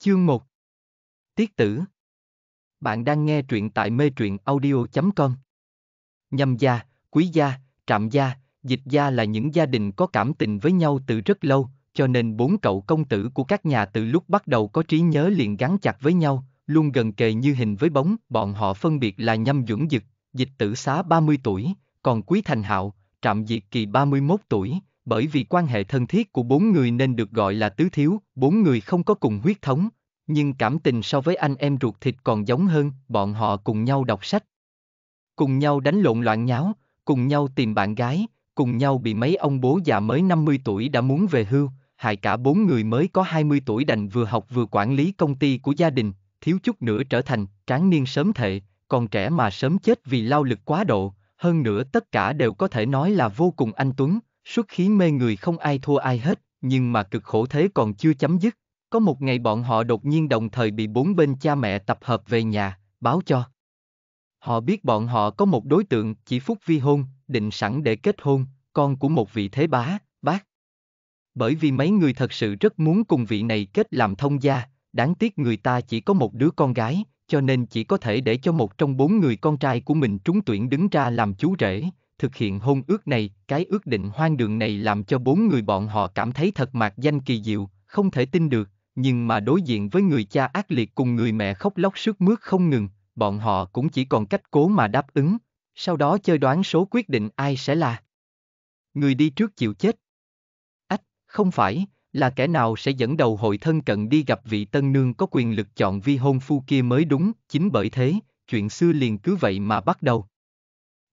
Chương 1 Tiết tử Bạn đang nghe truyện tại mê truyện audio.com Nhâm gia, quý gia, trạm gia, dịch gia là những gia đình có cảm tình với nhau từ rất lâu, cho nên bốn cậu công tử của các nhà từ lúc bắt đầu có trí nhớ liền gắn chặt với nhau, luôn gần kề như hình với bóng, bọn họ phân biệt là Nhâm Duẩn Dực, dịch tử xá 30 tuổi, còn Quý Thành Hạo, trạm diệt kỳ 31 tuổi, bởi vì quan hệ thân thiết của bốn người nên được gọi là tứ thiếu, bốn người không có cùng huyết thống, nhưng cảm tình so với anh em ruột thịt còn giống hơn, bọn họ cùng nhau đọc sách. Cùng nhau đánh lộn loạn nháo, cùng nhau tìm bạn gái, cùng nhau bị mấy ông bố già mới 50 tuổi đã muốn về hưu, hại cả bốn người mới có 20 tuổi đành vừa học vừa quản lý công ty của gia đình, thiếu chút nữa trở thành tráng niên sớm thệ, còn trẻ mà sớm chết vì lao lực quá độ, hơn nữa tất cả đều có thể nói là vô cùng anh tuấn, Xuất khí mê người không ai thua ai hết, nhưng mà cực khổ thế còn chưa chấm dứt. Có một ngày bọn họ đột nhiên đồng thời bị bốn bên cha mẹ tập hợp về nhà, báo cho. Họ biết bọn họ có một đối tượng chỉ phúc vi hôn, định sẵn để kết hôn, con của một vị thế bá, bác. Bởi vì mấy người thật sự rất muốn cùng vị này kết làm thông gia, đáng tiếc người ta chỉ có một đứa con gái, cho nên chỉ có thể để cho một trong bốn người con trai của mình trúng tuyển đứng ra làm chú rể, thực hiện hôn ước này, cái ước định hoang đường này làm cho bốn người bọn họ cảm thấy thật mạc danh kỳ diệu, không thể tin được, nhưng mà đối diện với người cha ác liệt cùng người mẹ khóc lóc sướt mướt không ngừng, bọn họ cũng chỉ còn cách cố mà đáp ứng, sau đó chơi đoán số quyết định ai sẽ là người đi trước chịu chết. Ách, không phải, là kẻ nào sẽ dẫn đầu hội thân cận đi gặp vị tân nương có quyền lực chọn vi hôn phu kia mới đúng, chính bởi thế, chuyện xưa liền cứ vậy mà bắt đầu.